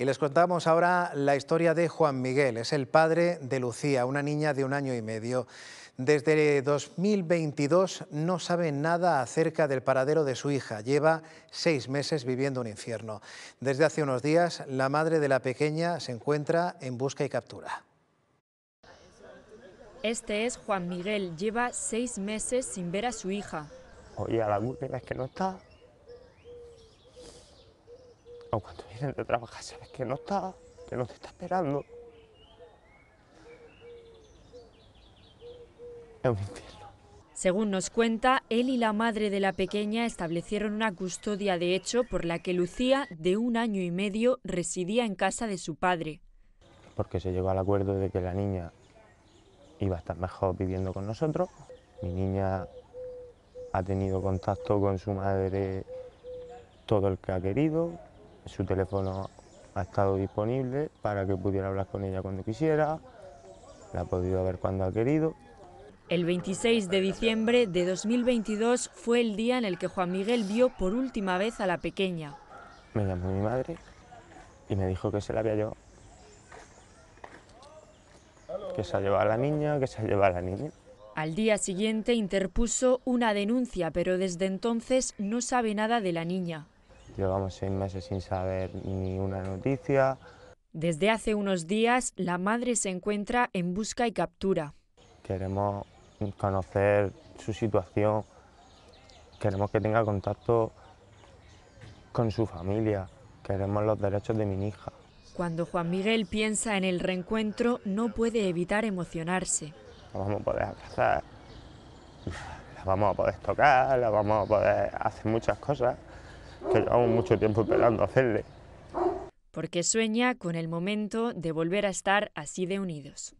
Y les contamos ahora la historia de Juan Miguel, es el padre de Lucía, una niña de un año y medio. Desde 2022 no sabe nada acerca del paradero de su hija. Lleva seis meses viviendo un infierno. Desde hace unos días, la madre de la pequeña se encuentra en busca y captura. Este es Juan Miguel. Lleva seis meses sin ver a su hija. Oye, a la es que no está. ...aunque cuando vienes de trabajar, sabes que no está, que no te está esperando. Es un infierno. Según nos cuenta, él y la madre de la pequeña establecieron una custodia de hecho por la que Lucía, de un año y medio, residía en casa de su padre. Porque se llegó al acuerdo de que la niña iba a estar mejor viviendo con nosotros. Mi niña ha tenido contacto con su madre todo el que ha querido, su teléfono ha estado disponible para que pudiera hablar con ella cuando quisiera, la ha podido ver cuando ha querido. El 26 de diciembre de 2022 fue el día en el que Juan Miguel vio por última vez a la pequeña. Me llamó mi madre y me dijo que se la había llevado. Que se ha llevado a la niña, que se ha llevado a la niña. Al día siguiente interpuso una denuncia, pero desde entonces no sabe nada de la niña. Llevamos seis meses sin saber ni una noticia. Desde hace unos días, la madre se encuentra en busca y captura. Queremos conocer su situación, queremos que tenga contacto con su familia, queremos los derechos de mi hija. Cuando Juan Miguel piensa en el reencuentro, no puede evitar emocionarse. La vamos a poder abrazar, la vamos a poder tocar, la vamos a poder hacer muchas cosas que llevamos mucho tiempo esperando hacerle. Porque sueña con el momento de volver a estar así de unidos.